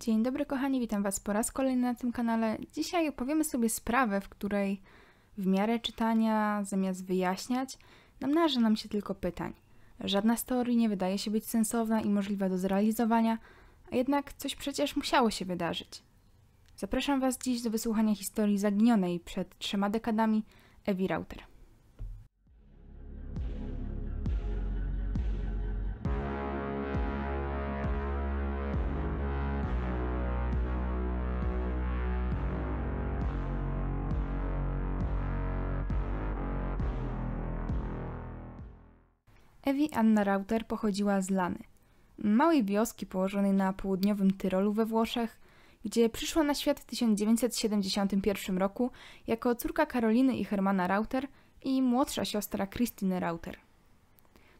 Dzień dobry kochani, witam Was po raz kolejny na tym kanale. Dzisiaj opowiemy sobie sprawę, w której w miarę czytania, zamiast wyjaśniać, namnaża nam się tylko pytań. Żadna z teorii nie wydaje się być sensowna i możliwa do zrealizowania, a jednak coś przecież musiało się wydarzyć. Zapraszam Was dziś do wysłuchania historii zaginionej przed trzema dekadami Ewi Rauter. Ewi Anna Rauter pochodziła z Lany, małej wioski położonej na południowym Tyrolu we Włoszech, gdzie przyszła na świat w 1971 roku jako córka Karoliny i Hermana Rauter i młodsza siostra Krystyny Rauter.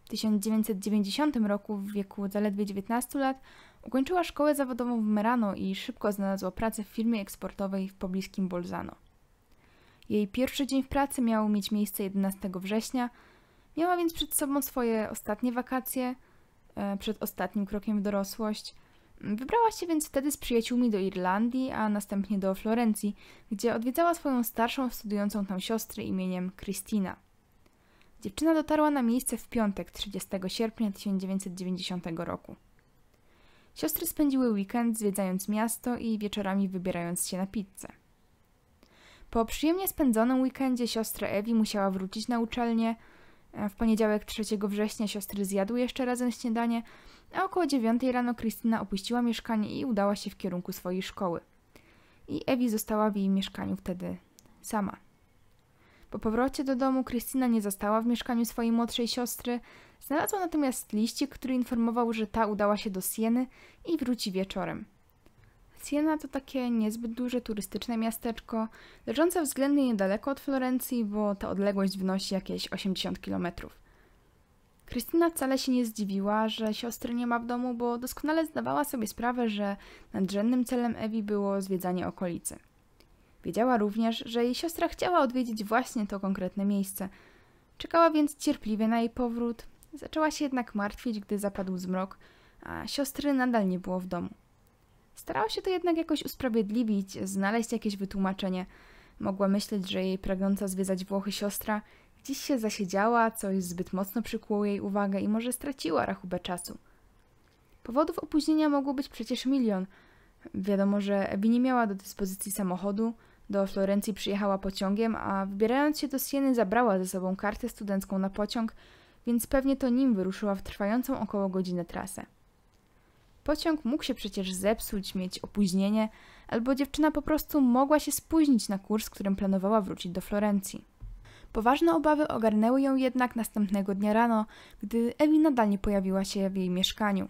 W 1990 roku, w wieku zaledwie 19 lat, ukończyła szkołę zawodową w Merano i szybko znalazła pracę w firmie eksportowej w pobliskim Bolzano. Jej pierwszy dzień w pracy miał mieć miejsce 11 września, Miała więc przed sobą swoje ostatnie wakacje, e, przed ostatnim krokiem w dorosłość. Wybrała się więc wtedy z przyjaciółmi do Irlandii, a następnie do Florencji, gdzie odwiedzała swoją starszą studiującą tam siostrę imieniem Christina. Dziewczyna dotarła na miejsce w piątek 30 sierpnia 1990 roku. Siostry spędziły weekend zwiedzając miasto i wieczorami wybierając się na pizzę. Po przyjemnie spędzonym weekendzie siostra Ewi musiała wrócić na uczelnię, E, w poniedziałek 3 września siostry zjadły jeszcze razem śniadanie, a około 9 rano Krystyna opuściła mieszkanie i udała się w kierunku swojej szkoły. I Ewi została w jej mieszkaniu wtedy sama. Po powrocie do domu Krystyna nie została w mieszkaniu swojej młodszej siostry, znalazła natomiast liścik, który informował, że ta udała się do Sieny i wróci wieczorem. Siena to takie niezbyt duże turystyczne miasteczko, leżące względnie niedaleko od Florencji, bo ta odległość wynosi jakieś 80 km. Krystyna wcale się nie zdziwiła, że siostry nie ma w domu, bo doskonale zdawała sobie sprawę, że nadrzędnym celem Ewi było zwiedzanie okolicy. Wiedziała również, że jej siostra chciała odwiedzić właśnie to konkretne miejsce. Czekała więc cierpliwie na jej powrót. Zaczęła się jednak martwić, gdy zapadł zmrok, a siostry nadal nie było w domu. Starała się to jednak jakoś usprawiedliwić, znaleźć jakieś wytłumaczenie. Mogła myśleć, że jej pragnąca zwiedzać Włochy siostra dziś się zasiedziała, coś zbyt mocno przykuło jej uwagę i może straciła rachubę czasu. Powodów opóźnienia mogło być przecież milion. Wiadomo, że Ebi nie miała do dyspozycji samochodu, do Florencji przyjechała pociągiem, a wybierając się do Sieny zabrała ze sobą kartę studencką na pociąg, więc pewnie to nim wyruszyła w trwającą około godzinę trasę. Pociąg mógł się przecież zepsuć, mieć opóźnienie, albo dziewczyna po prostu mogła się spóźnić na kurs, którym planowała wrócić do Florencji. Poważne obawy ogarnęły ją jednak następnego dnia rano, gdy Ewi nadal nie pojawiła się w jej mieszkaniu.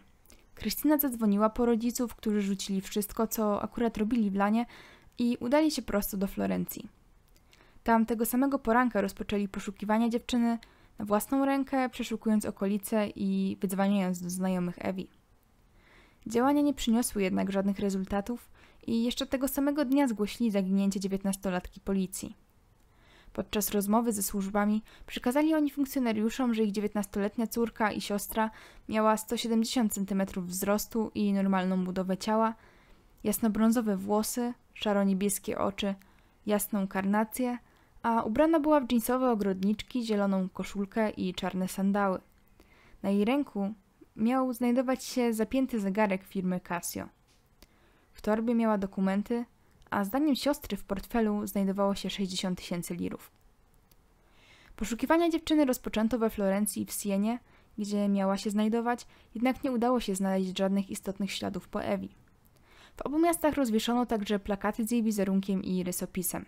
Krystyna zadzwoniła po rodziców, którzy rzucili wszystko, co akurat robili w lanie i udali się prosto do Florencji. Tam tego samego poranka rozpoczęli poszukiwania dziewczyny na własną rękę, przeszukując okolice i wydzwaniając do znajomych Ewi. Działania nie przyniosły jednak żadnych rezultatów i jeszcze tego samego dnia zgłosili zaginięcie 19-latki policji. Podczas rozmowy ze służbami przekazali oni funkcjonariuszom, że ich 19-letnia córka i siostra miała 170 cm wzrostu i normalną budowę ciała, jasnobrązowe włosy, szaro-niebieskie oczy, jasną karnację, a ubrana była w dżinsowe ogrodniczki, zieloną koszulkę i czarne sandały. Na jej ręku miał znajdować się zapięty zegarek firmy Casio. W torbie miała dokumenty, a zdaniem siostry w portfelu znajdowało się 60 tysięcy lirów. Poszukiwania dziewczyny rozpoczęto we Florencji i w Sienie, gdzie miała się znajdować, jednak nie udało się znaleźć żadnych istotnych śladów po Ewi. W obu miastach rozwieszono także plakaty z jej wizerunkiem i rysopisem.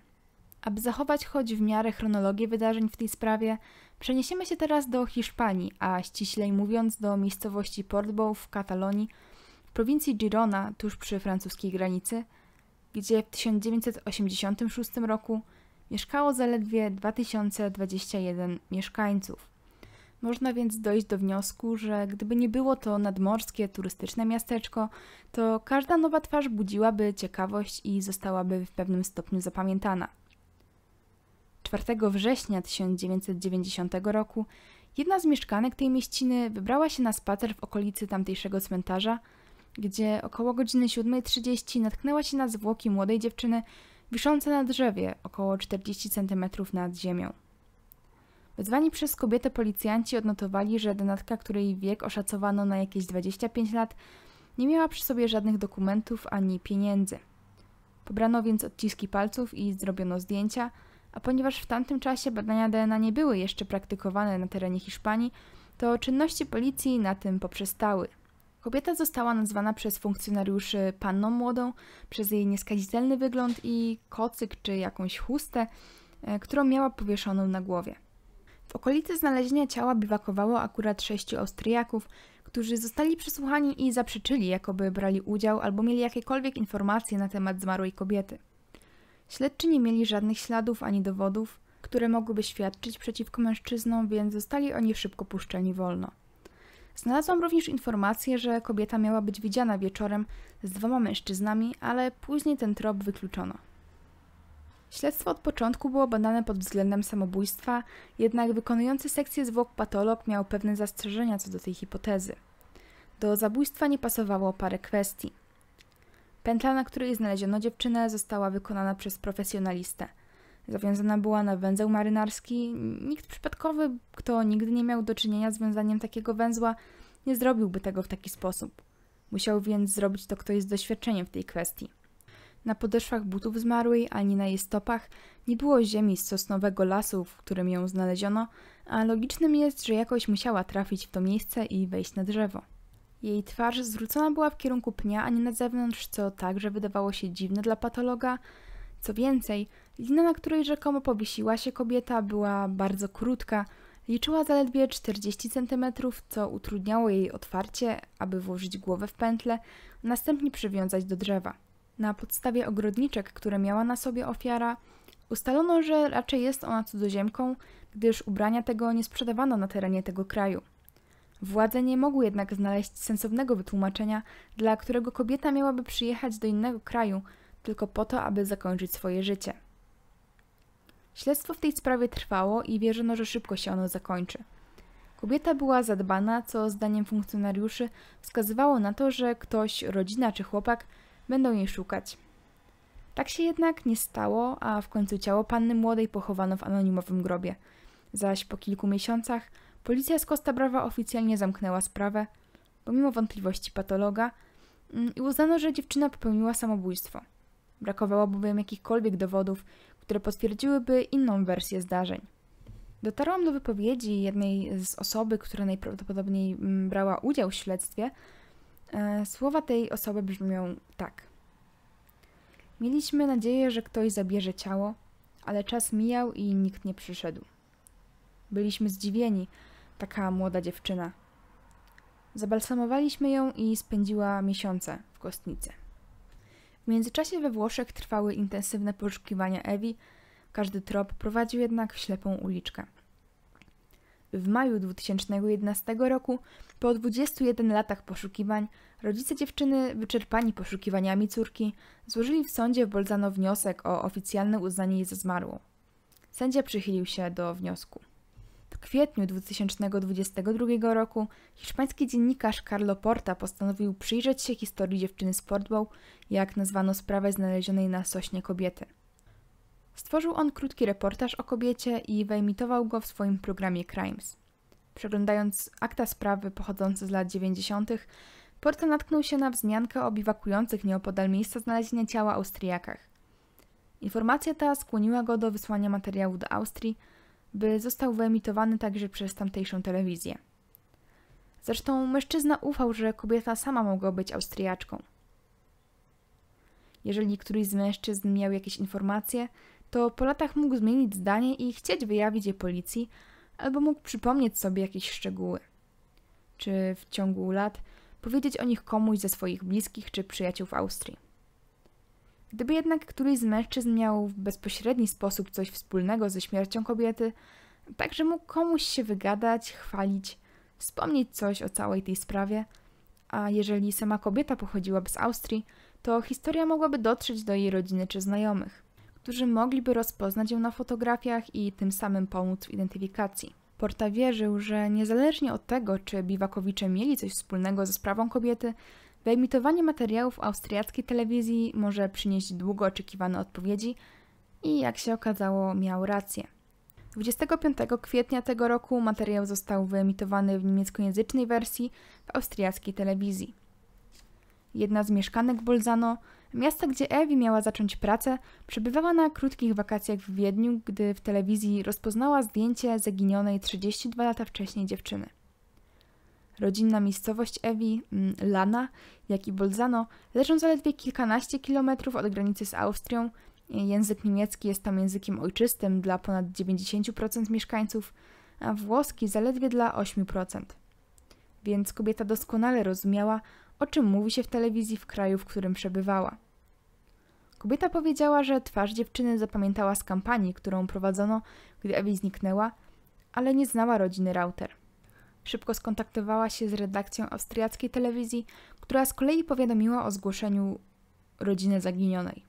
Aby zachować choć w miarę chronologię wydarzeń w tej sprawie, przeniesiemy się teraz do Hiszpanii, a ściślej mówiąc do miejscowości Portbou w Katalonii, w prowincji Girona, tuż przy francuskiej granicy, gdzie w 1986 roku mieszkało zaledwie 2021 mieszkańców. Można więc dojść do wniosku, że gdyby nie było to nadmorskie turystyczne miasteczko, to każda nowa twarz budziłaby ciekawość i zostałaby w pewnym stopniu zapamiętana. 4 września 1990 roku jedna z mieszkanek tej mieściny wybrała się na spacer w okolicy tamtejszego cmentarza, gdzie około godziny 7.30 natknęła się na zwłoki młodej dziewczyny wiszące na drzewie około 40 cm nad ziemią. Wezwani przez kobietę policjanci odnotowali, że denatka, której wiek oszacowano na jakieś 25 lat, nie miała przy sobie żadnych dokumentów ani pieniędzy. Pobrano więc odciski palców i zrobiono zdjęcia – a ponieważ w tamtym czasie badania DNA nie były jeszcze praktykowane na terenie Hiszpanii, to czynności policji na tym poprzestały. Kobieta została nazwana przez funkcjonariuszy panną młodą przez jej nieskazitelny wygląd i kocyk czy jakąś chustę, e, którą miała powieszoną na głowie. W okolicy znalezienia ciała biwakowało akurat sześciu Austriaków, którzy zostali przesłuchani i zaprzeczyli, jakoby brali udział albo mieli jakiekolwiek informacje na temat zmarłej kobiety. Śledczy nie mieli żadnych śladów ani dowodów, które mogłyby świadczyć przeciwko mężczyznom, więc zostali oni szybko puszczeni wolno. Znalazłam również informację, że kobieta miała być widziana wieczorem z dwoma mężczyznami, ale później ten trop wykluczono. Śledztwo od początku było badane pod względem samobójstwa, jednak wykonujący sekcję zwłok patolog miał pewne zastrzeżenia co do tej hipotezy. Do zabójstwa nie pasowało parę kwestii. Pętla, na której znaleziono dziewczynę, została wykonana przez profesjonalistę. Zawiązana była na węzeł marynarski. Nikt przypadkowy, kto nigdy nie miał do czynienia z wiązaniem takiego węzła, nie zrobiłby tego w taki sposób. Musiał więc zrobić to ktoś z doświadczeniem w tej kwestii. Na podeszwach butów zmarłej, ani na jej stopach nie było ziemi z sosnowego lasu, w którym ją znaleziono, a logicznym jest, że jakoś musiała trafić w to miejsce i wejść na drzewo. Jej twarz zwrócona była w kierunku pnia, a nie na zewnątrz, co także wydawało się dziwne dla patologa. Co więcej, lina, na której rzekomo powiesiła się kobieta, była bardzo krótka. Liczyła zaledwie 40 cm, co utrudniało jej otwarcie, aby włożyć głowę w pętle, a następnie przywiązać do drzewa. Na podstawie ogrodniczek, które miała na sobie ofiara, ustalono, że raczej jest ona cudzoziemką, gdyż ubrania tego nie sprzedawano na terenie tego kraju. Władze nie mogły jednak znaleźć sensownego wytłumaczenia, dla którego kobieta miałaby przyjechać do innego kraju tylko po to, aby zakończyć swoje życie. Śledztwo w tej sprawie trwało i wierzono, że szybko się ono zakończy. Kobieta była zadbana, co zdaniem funkcjonariuszy wskazywało na to, że ktoś, rodzina czy chłopak będą jej szukać. Tak się jednak nie stało, a w końcu ciało panny młodej pochowano w anonimowym grobie. Zaś po kilku miesiącach Policja z Costa Brava oficjalnie zamknęła sprawę, pomimo wątpliwości patologa, mm, i uznano, że dziewczyna popełniła samobójstwo. Brakowało bowiem jakichkolwiek dowodów, które potwierdziłyby inną wersję zdarzeń. Dotarłam do wypowiedzi jednej z osoby, która najprawdopodobniej mm, brała udział w śledztwie. E, słowa tej osoby brzmią tak. Mieliśmy nadzieję, że ktoś zabierze ciało, ale czas mijał i nikt nie przyszedł. Byliśmy zdziwieni, taka młoda dziewczyna. Zabalsamowaliśmy ją i spędziła miesiące w kostnicy. W międzyczasie we Włoszech trwały intensywne poszukiwania Ewi, każdy trop prowadził jednak w ślepą uliczkę. W maju 2011 roku, po 21 latach poszukiwań, rodzice dziewczyny, wyczerpani poszukiwaniami córki, złożyli w sądzie w Bolzano wniosek o oficjalne uznanie jej za zmarłą. Sędzia przychylił się do wniosku. W kwietniu 2022 roku hiszpański dziennikarz Carlo Porta postanowił przyjrzeć się historii dziewczyny z Portbą, jak nazwano sprawę znalezionej na sośnie kobiety. Stworzył on krótki reportaż o kobiecie i wyemitował go w swoim programie Crimes. Przeglądając akta sprawy pochodzące z lat 90., Porta natknął się na wzmiankę o biwakujących nieopodal miejsca znalezienia ciała Austriakach. Informacja ta skłoniła go do wysłania materiału do Austrii, by został wyemitowany także przez tamtejszą telewizję. Zresztą mężczyzna ufał, że kobieta sama mogła być Austriaczką. Jeżeli któryś z mężczyzn miał jakieś informacje, to po latach mógł zmienić zdanie i chcieć wyjawić je policji, albo mógł przypomnieć sobie jakieś szczegóły. Czy w ciągu lat powiedzieć o nich komuś ze swoich bliskich czy przyjaciół w Austrii. Gdyby jednak któryś z mężczyzn miał w bezpośredni sposób coś wspólnego ze śmiercią kobiety, także mógł komuś się wygadać, chwalić, wspomnieć coś o całej tej sprawie, a jeżeli sama kobieta pochodziłaby z Austrii, to historia mogłaby dotrzeć do jej rodziny czy znajomych, którzy mogliby rozpoznać ją na fotografiach i tym samym pomóc w identyfikacji. Porta wierzył, że niezależnie od tego, czy biwakowicze mieli coś wspólnego ze sprawą kobiety, Wyemitowanie materiałów austriackiej telewizji może przynieść długo oczekiwane odpowiedzi i jak się okazało miał rację. 25 kwietnia tego roku materiał został wyemitowany w niemieckojęzycznej wersji w austriackiej telewizji. Jedna z mieszkanek Bolzano, miasta gdzie Ewi miała zacząć pracę, przebywała na krótkich wakacjach w Wiedniu, gdy w telewizji rozpoznała zdjęcie zaginionej 32 lata wcześniej dziewczyny. Rodzinna miejscowość Ewi, mm, Lana, jak i Bolzano leżą zaledwie kilkanaście kilometrów od granicy z Austrią. Język niemiecki jest tam językiem ojczystym dla ponad 90% mieszkańców, a włoski zaledwie dla 8%. Więc kobieta doskonale rozumiała, o czym mówi się w telewizji w kraju, w którym przebywała. Kobieta powiedziała, że twarz dziewczyny zapamiętała z kampanii, którą prowadzono, gdy Ewi zniknęła, ale nie znała rodziny Rauter szybko skontaktowała się z redakcją austriackiej telewizji, która z kolei powiadomiła o zgłoszeniu rodziny zaginionej.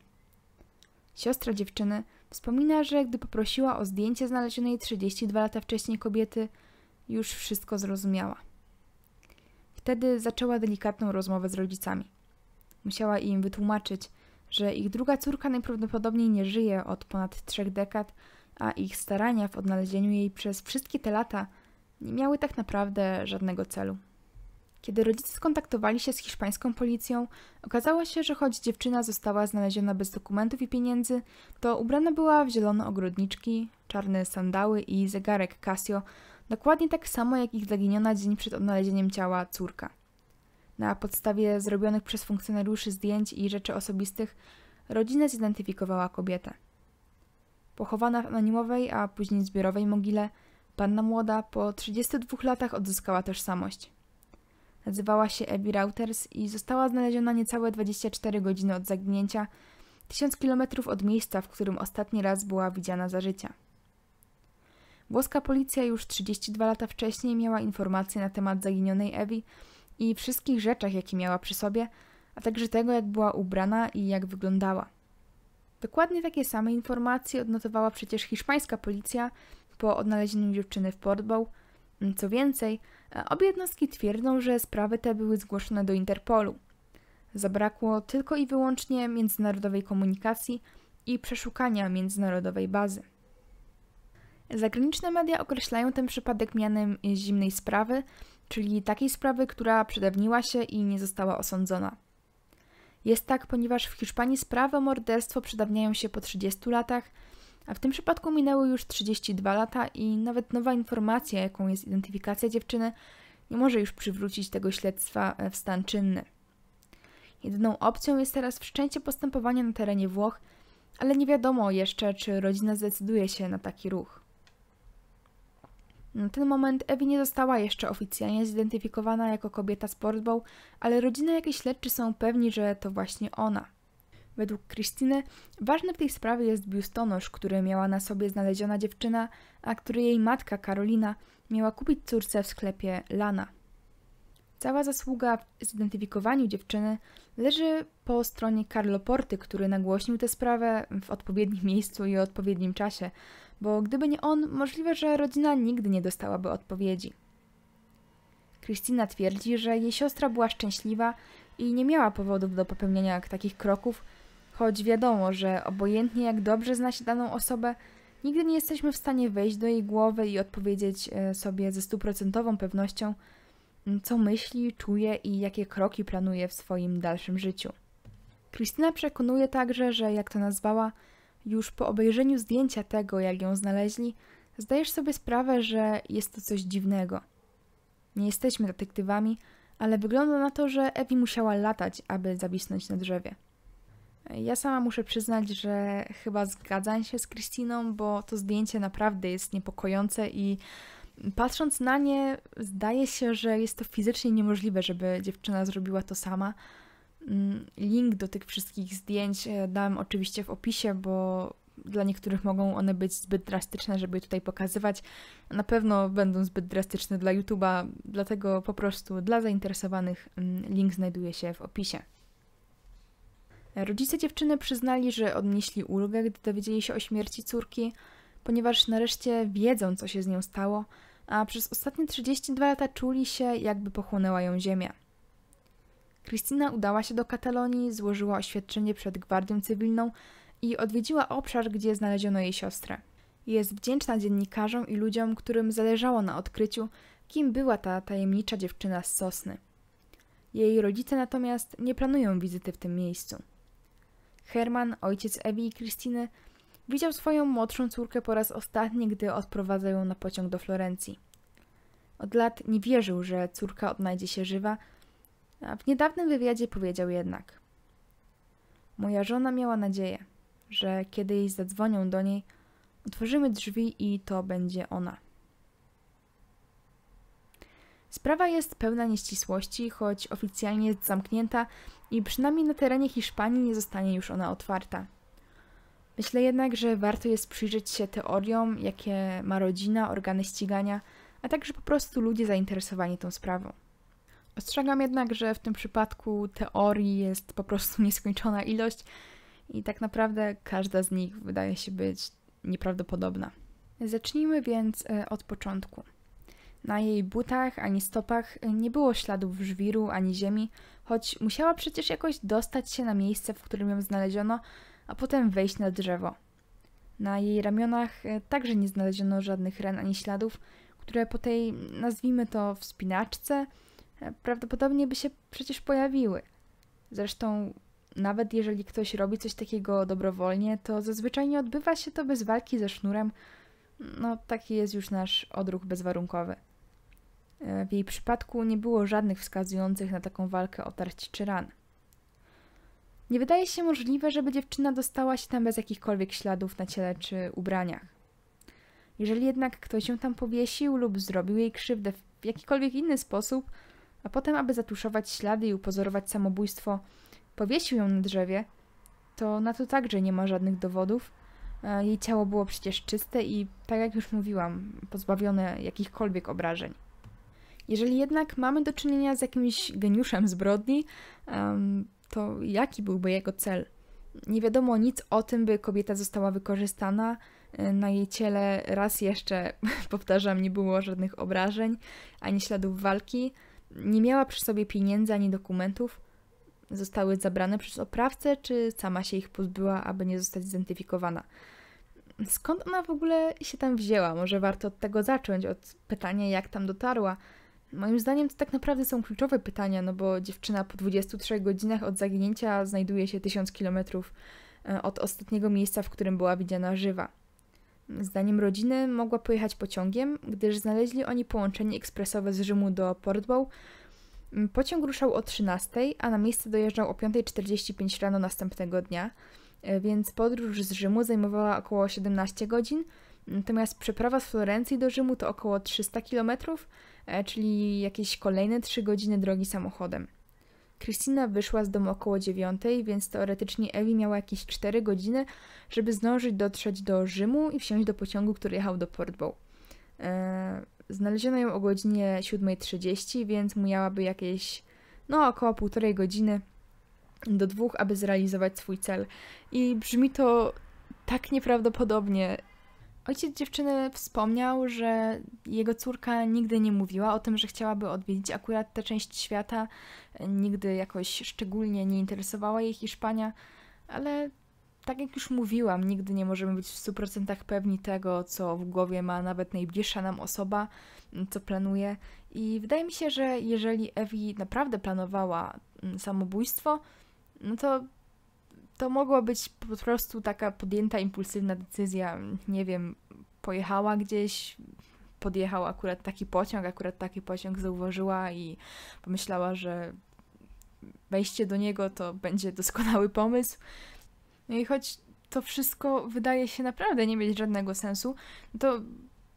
Siostra dziewczyny wspomina, że gdy poprosiła o zdjęcie znalezionej 32 lata wcześniej kobiety, już wszystko zrozumiała. Wtedy zaczęła delikatną rozmowę z rodzicami. Musiała im wytłumaczyć, że ich druga córka najprawdopodobniej nie żyje od ponad trzech dekad, a ich starania w odnalezieniu jej przez wszystkie te lata – nie miały tak naprawdę żadnego celu. Kiedy rodzice skontaktowali się z hiszpańską policją, okazało się, że choć dziewczyna została znaleziona bez dokumentów i pieniędzy, to ubrana była w zielone ogrodniczki, czarne sandały i zegarek Casio, dokładnie tak samo jak ich zaginiona dzień przed odnalezieniem ciała córka. Na podstawie zrobionych przez funkcjonariuszy zdjęć i rzeczy osobistych, rodzina zidentyfikowała kobietę. Pochowana w anonimowej, a później zbiorowej mogile, Panna młoda po 32 latach odzyskała tożsamość. Nazywała się Abby Routers i została znaleziona niecałe 24 godziny od zaginięcia, 1000 kilometrów od miejsca, w którym ostatni raz była widziana za życia. Włoska policja już 32 lata wcześniej miała informacje na temat zaginionej Ewi i wszystkich rzeczach, jakie miała przy sobie, a także tego, jak była ubrana i jak wyglądała. Dokładnie takie same informacje odnotowała przecież hiszpańska policja po odnalezieniu dziewczyny w Portbow. Co więcej, obie jednostki twierdzą, że sprawy te były zgłoszone do Interpolu. Zabrakło tylko i wyłącznie międzynarodowej komunikacji i przeszukania międzynarodowej bazy. Zagraniczne media określają ten przypadek mianem zimnej sprawy, czyli takiej sprawy, która przedawniła się i nie została osądzona. Jest tak, ponieważ w Hiszpanii sprawy o morderstwo przedawniają się po 30 latach, a w tym przypadku minęły już 32 lata i nawet nowa informacja, jaką jest identyfikacja dziewczyny, nie może już przywrócić tego śledztwa e, w stan czynny. Jedyną opcją jest teraz wszczęcie postępowania na terenie Włoch, ale nie wiadomo jeszcze, czy rodzina zdecyduje się na taki ruch. Na ten moment Ewi nie została jeszcze oficjalnie zidentyfikowana jako kobieta z portbą, ale rodzina jakiejś śledczy są pewni, że to właśnie ona – Według Krystyny ważny w tej sprawie jest biustonosz, który miała na sobie znaleziona dziewczyna, a który jej matka Karolina miała kupić córce w sklepie Lana. Cała zasługa w zidentyfikowaniu dziewczyny leży po stronie Carlo Porty, który nagłośnił tę sprawę w odpowiednim miejscu i o odpowiednim czasie, bo gdyby nie on, możliwe, że rodzina nigdy nie dostałaby odpowiedzi. Krystyna twierdzi, że jej siostra była szczęśliwa i nie miała powodów do popełnienia takich kroków, Choć wiadomo, że obojętnie jak dobrze zna się daną osobę, nigdy nie jesteśmy w stanie wejść do jej głowy i odpowiedzieć e, sobie ze stuprocentową pewnością, co myśli, czuje i jakie kroki planuje w swoim dalszym życiu. Krystyna przekonuje także, że jak to nazwała, już po obejrzeniu zdjęcia tego, jak ją znaleźli, zdajesz sobie sprawę, że jest to coś dziwnego. Nie jesteśmy detektywami, ale wygląda na to, że Ewi musiała latać, aby zawisnąć na drzewie. Ja sama muszę przyznać, że chyba zgadzam się z Kristiną, bo to zdjęcie naprawdę jest niepokojące i patrząc na nie, zdaje się, że jest to fizycznie niemożliwe, żeby dziewczyna zrobiła to sama. Mm, link do tych wszystkich zdjęć e, dam oczywiście w opisie, bo dla niektórych mogą one być zbyt drastyczne, żeby je tutaj pokazywać. Na pewno będą zbyt drastyczne dla YouTube'a, dlatego po prostu dla zainteresowanych mm, link znajduje się w opisie. Rodzice dziewczyny przyznali, że odnieśli ulgę, gdy dowiedzieli się o śmierci córki, ponieważ nareszcie wiedzą, co się z nią stało, a przez ostatnie 32 lata czuli się, jakby pochłonęła ją ziemia. Kristina udała się do Katalonii, złożyła oświadczenie przed Gwardią Cywilną i odwiedziła obszar, gdzie znaleziono jej siostrę. Jest wdzięczna dziennikarzom i ludziom, którym zależało na odkryciu, kim była ta tajemnicza dziewczyna z Sosny. Jej rodzice natomiast nie planują wizyty w tym miejscu. Herman, ojciec Ewi i Krystyny, widział swoją młodszą córkę po raz ostatni, gdy odprowadzał ją na pociąg do Florencji. Od lat nie wierzył, że córka odnajdzie się żywa, a w niedawnym wywiadzie powiedział jednak: Moja żona miała nadzieję, że kiedyś zadzwonią do niej, otworzymy drzwi i to będzie ona. Sprawa jest pełna nieścisłości, choć oficjalnie jest zamknięta, i przynajmniej na terenie Hiszpanii nie zostanie już ona otwarta. Myślę jednak, że warto jest przyjrzeć się teoriom, jakie ma rodzina, organy ścigania, a także po prostu ludzie zainteresowani tą sprawą. Ostrzegam jednak, że w tym przypadku teorii jest po prostu nieskończona ilość i tak naprawdę każda z nich wydaje się być nieprawdopodobna. Zacznijmy więc e, od początku. Na jej butach ani stopach nie było śladów żwiru ani ziemi, choć musiała przecież jakoś dostać się na miejsce, w którym ją znaleziono, a potem wejść na drzewo. Na jej ramionach także nie znaleziono żadnych ran ani śladów, które po tej, nazwijmy to, wspinaczce prawdopodobnie by się przecież pojawiły. Zresztą, nawet jeżeli ktoś robi coś takiego dobrowolnie, to zazwyczaj nie odbywa się to bez walki ze sznurem. No, taki jest już nasz odruch bezwarunkowy. E, w jej przypadku nie było żadnych wskazujących na taką walkę o tarć czy ran. Nie wydaje się możliwe, żeby dziewczyna dostała się tam bez jakichkolwiek śladów na ciele czy ubraniach. Jeżeli jednak ktoś ją tam powiesił lub zrobił jej krzywdę w jakikolwiek inny sposób, a potem, aby zatuszować ślady i upozorować samobójstwo, powiesił ją na drzewie, to na to także nie ma żadnych dowodów. E, jej ciało było przecież czyste i, tak jak już mówiłam, pozbawione jakichkolwiek obrażeń. Jeżeli jednak mamy do czynienia z jakimś geniuszem zbrodni, to jaki byłby jego cel? Nie wiadomo nic o tym, by kobieta została wykorzystana. E, na jej ciele raz jeszcze, powtarzam, nie było żadnych obrażeń ani śladów walki. Nie miała przy sobie pieniędzy ani dokumentów. Zostały zabrane przez oprawcę, czy sama się ich pozbyła, aby nie zostać zidentyfikowana? Skąd ona w ogóle się tam wzięła? Może warto od tego zacząć, od pytania, jak tam dotarła. Moim zdaniem to tak naprawdę są kluczowe pytania, no bo dziewczyna po 23 godzinach od zaginięcia znajduje się 1000 km e, od ostatniego miejsca, w którym była widziana żywa. Zdaniem rodziny mogła pojechać pociągiem, gdyż znaleźli oni połączenie ekspresowe z Rzymu do Portbow. Mm, pociąg ruszał o 13, a na miejsce dojeżdżał o 5.45 rano następnego dnia, e, więc podróż z Rzymu zajmowała około 17 godzin, natomiast przeprawa z Florencji do Rzymu to około 300 kilometrów, E, czyli jakieś kolejne 3 godziny drogi samochodem. Krystyna wyszła z domu około 9, więc teoretycznie Ewi miała jakieś 4 godziny, żeby zdążyć dotrzeć do Rzymu i wsiąść do pociągu, który jechał do Portbow. E, znaleziono ją o godzinie 7.30, więc miałaby jakieś no około półtorej godziny do dwóch, aby zrealizować swój cel. I brzmi to tak nieprawdopodobnie, Ojciec dziewczyny wspomniał, że jego córka nigdy nie mówiła o tym, że chciałaby odwiedzić akurat tę część świata. Nigdy jakoś szczególnie nie interesowała jej Hiszpania, ale tak jak już mówiłam, nigdy nie możemy być w 100% pewni tego, co w głowie ma nawet najbliższa nam osoba, co planuje. I wydaje mi się, że jeżeli Ewi naprawdę planowała mm, samobójstwo, no to to mogła być po prostu taka podjęta impulsywna decyzja. Nie wiem, pojechała gdzieś, podjechał akurat taki pociąg, akurat taki pociąg zauważyła i pomyślała, że wejście do niego to będzie doskonały pomysł. No i choć to wszystko wydaje się naprawdę nie mieć żadnego sensu, no to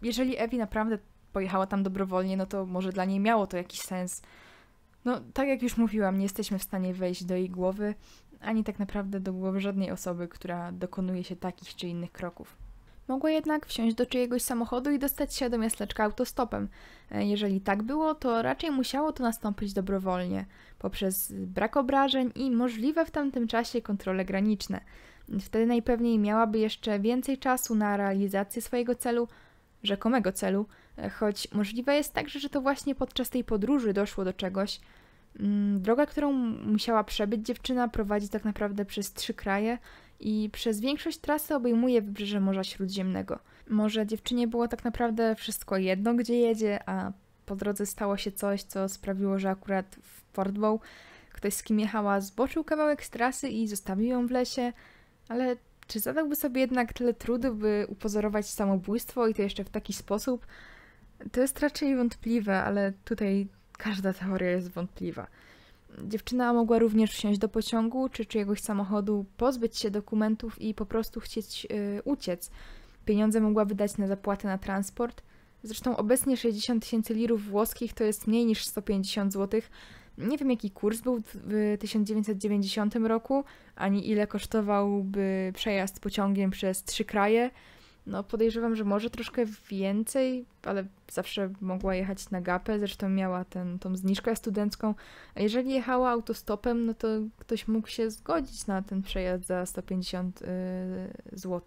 jeżeli Ewi naprawdę pojechała tam dobrowolnie, no to może dla niej miało to jakiś sens. No, tak jak już mówiłam, nie jesteśmy w stanie wejść do jej głowy, ani tak naprawdę do głowy żadnej osoby, która dokonuje się takich czy innych kroków. Mogła jednak wsiąść do czyjegoś samochodu i dostać się do miasteczka autostopem. E, jeżeli tak było, to raczej musiało to nastąpić dobrowolnie, poprzez brak obrażeń i możliwe w tamtym czasie kontrole graniczne. Wtedy najpewniej miałaby jeszcze więcej czasu na realizację swojego celu, rzekomego celu, e, choć możliwe jest także, że to właśnie podczas tej podróży doszło do czegoś, Mm, Droga, którą musiała przebyć dziewczyna, prowadzi tak naprawdę przez trzy kraje i przez większość trasy obejmuje wybrzeże Morza Śródziemnego. Może dziewczynie było tak naprawdę wszystko jedno, gdzie jedzie, a po drodze stało się coś, co sprawiło, że akurat w Fort Bow ktoś, z kim jechała, zboczył kawałek z trasy i zostawił ją w lesie, ale czy zadałby sobie jednak tyle trudu, by upozorować samobójstwo i to jeszcze w taki sposób? To jest raczej wątpliwe, ale tutaj Każda teoria jest wątpliwa. Dziewczyna mogła również wsiąść do pociągu czy czyjegoś samochodu, pozbyć się dokumentów i po prostu chcieć yy, uciec. Pieniądze mogła wydać na zapłatę na transport. Zresztą obecnie 60 tysięcy lirów włoskich to jest mniej niż 150 zł. Nie wiem jaki kurs był w 1990 roku, ani ile kosztowałby przejazd pociągiem przez trzy kraje – no, podejrzewam, że może troszkę więcej, ale zawsze mogła jechać na gapę, zresztą miała ten, tą zniżkę studencką. A jeżeli jechała autostopem, no to ktoś mógł się zgodzić na ten przejazd za 150 y, zł.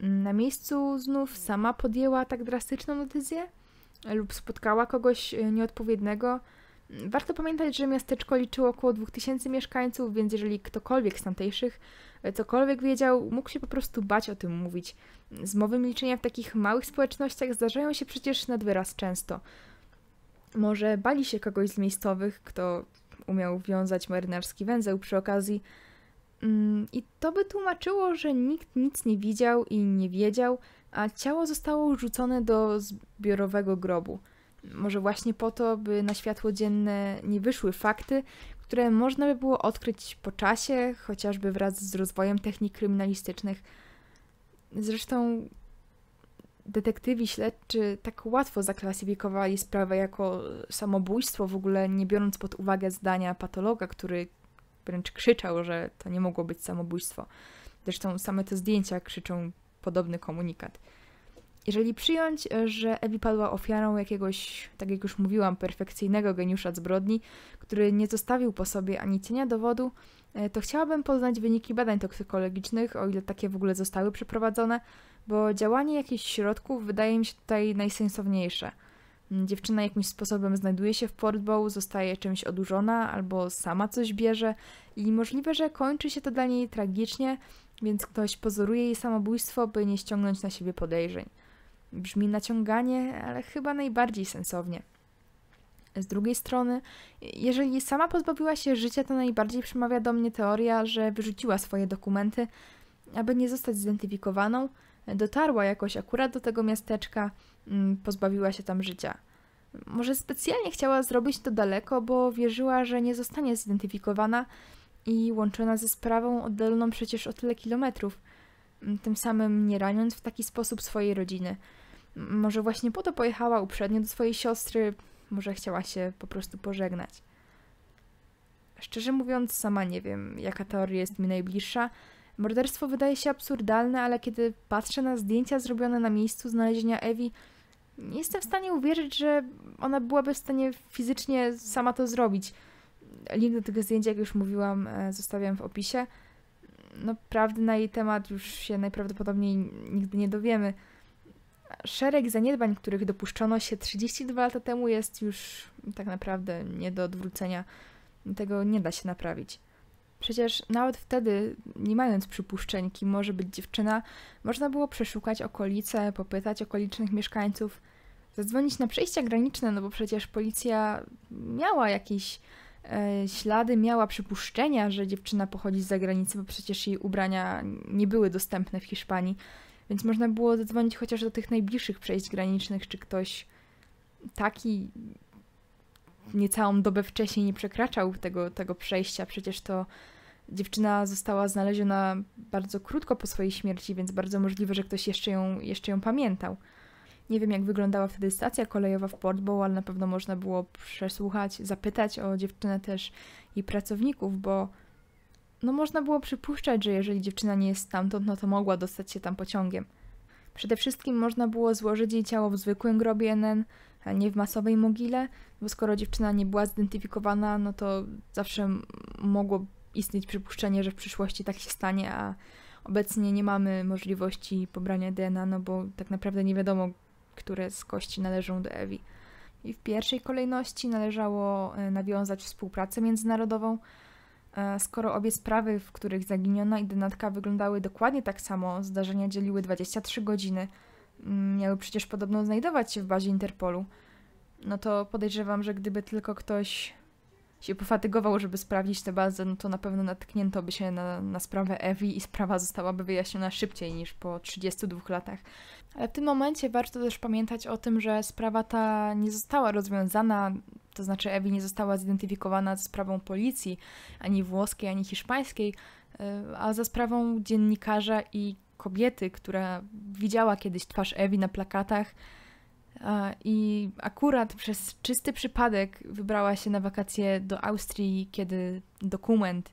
Na miejscu znów sama podjęła tak drastyczną decyzję lub spotkała kogoś y, nieodpowiedniego, Warto pamiętać, że miasteczko liczyło około 2000 mieszkańców, więc jeżeli ktokolwiek z tamtejszych e, cokolwiek wiedział, mógł się po prostu bać o tym mówić. Zmowy milczenia w takich małych społecznościach zdarzają się przecież nad wyraz często. Może bali się kogoś z miejscowych, kto umiał wiązać marynarski węzeł przy okazji. Mm, I to by tłumaczyło, że nikt nic nie widział i nie wiedział, a ciało zostało rzucone do zbiorowego grobu. Może właśnie po to, by na światło dzienne nie wyszły fakty, które można by było odkryć po czasie, chociażby wraz z rozwojem technik kryminalistycznych. Zresztą detektywi śledczy tak łatwo zaklasyfikowali sprawę jako samobójstwo, w ogóle nie biorąc pod uwagę zdania patologa, który wręcz krzyczał, że to nie mogło być samobójstwo. Zresztą same te zdjęcia krzyczą podobny komunikat. Jeżeli przyjąć, e, że Ebi padła ofiarą jakiegoś, tak jak już mówiłam, perfekcyjnego geniusza zbrodni, który nie zostawił po sobie ani cienia dowodu, e, to chciałabym poznać wyniki badań toksykologicznych, o ile takie w ogóle zostały przeprowadzone, bo działanie jakichś środków wydaje mi się tutaj najsensowniejsze. Dziewczyna jakimś sposobem znajduje się w Portbow, zostaje czymś odurzona albo sama coś bierze i możliwe, że kończy się to dla niej tragicznie, więc ktoś pozoruje jej samobójstwo, by nie ściągnąć na siebie podejrzeń. Brzmi naciąganie, ale chyba najbardziej sensownie. Z drugiej strony, jeżeli sama pozbawiła się życia, to najbardziej przemawia do mnie teoria, że wyrzuciła swoje dokumenty, aby nie zostać zidentyfikowaną, dotarła jakoś akurat do tego miasteczka, mm, pozbawiła się tam życia. Może specjalnie chciała zrobić to daleko, bo wierzyła, że nie zostanie zidentyfikowana i łączona ze sprawą oddaloną przecież o tyle kilometrów, mm, tym samym nie raniąc w taki sposób swojej rodziny. Może właśnie po to pojechała uprzednio do swojej siostry, może chciała się po prostu pożegnać. Szczerze mówiąc, sama nie wiem, jaka teoria jest mi najbliższa. Morderstwo wydaje się absurdalne, ale kiedy patrzę na zdjęcia zrobione na miejscu znalezienia Ewi, nie jestem w stanie uwierzyć, że ona byłaby w stanie fizycznie sama to zrobić. Link do tego zdjęcia, jak już mówiłam, e, zostawiam w opisie. No, prawdy na jej temat już się najprawdopodobniej nigdy nie dowiemy. Szereg zaniedbań, których dopuszczono się 32 lata temu, jest już tak naprawdę nie do odwrócenia. Tego nie da się naprawić. Przecież nawet wtedy, nie mając przypuszczeń, kim może być dziewczyna, można było przeszukać okolice, popytać okolicznych mieszkańców, zadzwonić na przejścia graniczne, no bo przecież policja miała jakieś e, ślady, miała przypuszczenia, że dziewczyna pochodzi z zagranicy, bo przecież jej ubrania nie były dostępne w Hiszpanii. Więc można było zadzwonić chociaż do tych najbliższych przejść granicznych, czy ktoś taki niecałą dobę wcześniej nie przekraczał tego, tego przejścia. Przecież to dziewczyna została znaleziona bardzo krótko po swojej śmierci, więc bardzo możliwe, że ktoś jeszcze ją, jeszcze ją pamiętał. Nie wiem, jak wyglądała wtedy stacja kolejowa w Port Bowl, ale na pewno można było przesłuchać, zapytać o dziewczynę też i pracowników, bo no można było przypuszczać, że jeżeli dziewczyna nie jest stamtąd, no to mogła dostać się tam pociągiem. Przede wszystkim można było złożyć jej ciało w zwykłym grobie NN, a nie w masowej mogile, bo skoro dziewczyna nie była zidentyfikowana, no to zawsze mogło istnieć przypuszczenie, że w przyszłości tak się stanie, a obecnie nie mamy możliwości pobrania DNA, no bo tak naprawdę nie wiadomo, które z kości należą do Ewi. I w pierwszej kolejności należało e, nawiązać współpracę międzynarodową, E, skoro obie sprawy, w których zaginiona i denatka wyglądały dokładnie tak samo, zdarzenia dzieliły 23 godziny, mm, miały przecież podobno znajdować się w bazie Interpolu, no to podejrzewam, że gdyby tylko ktoś się pofatygował, żeby sprawdzić tę bazę, no to na pewno natknięto by się na, na sprawę Ewi i sprawa zostałaby wyjaśniona szybciej niż po 32 latach. Ale w tym momencie warto też pamiętać o tym, że sprawa ta nie została rozwiązana, to znaczy Ewi nie została zidentyfikowana ze sprawą policji, ani włoskiej, ani hiszpańskiej, e, a za sprawą dziennikarza i kobiety, która widziała kiedyś twarz Ewi na plakatach, i akurat przez czysty przypadek wybrała się na wakacje do Austrii, kiedy dokument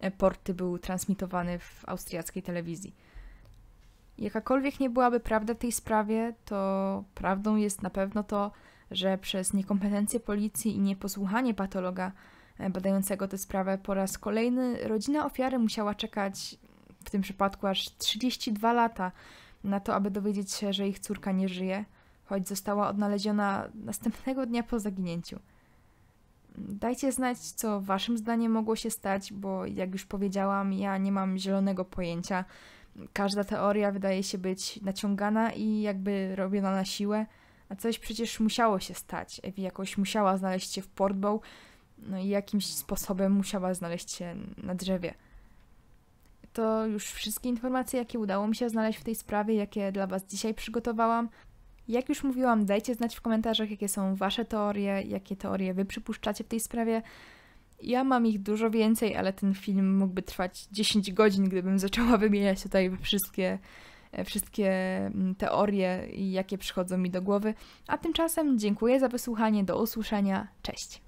e, porty był transmitowany w austriackiej telewizji. Jakakolwiek nie byłaby prawda w tej sprawie, to prawdą jest na pewno to, że przez niekompetencję policji i nieposłuchanie patologa e, badającego tę sprawę po raz kolejny rodzina ofiary musiała czekać w tym przypadku aż 32 lata na to, aby dowiedzieć się, że ich córka nie żyje choć została odnaleziona następnego dnia po zaginięciu. Dajcie znać, co Waszym zdaniem mogło się stać, bo jak już powiedziałam, ja nie mam zielonego pojęcia. Każda teoria wydaje się być naciągana i jakby robiona na siłę, a coś przecież musiało się stać. Ewi jakoś musiała znaleźć się w Portbow, no i jakimś sposobem musiała znaleźć się na drzewie. To już wszystkie informacje, jakie udało mi się znaleźć w tej sprawie, jakie dla Was dzisiaj przygotowałam. Jak już mówiłam, dajcie znać w komentarzach, jakie są Wasze teorie, jakie teorie Wy przypuszczacie w tej sprawie. Ja mam ich dużo więcej, ale ten film mógłby trwać 10 godzin, gdybym zaczęła wymieniać tutaj wszystkie, e, wszystkie mm, teorie, jakie przychodzą mi do głowy. A tymczasem dziękuję za wysłuchanie, do usłyszenia, cześć!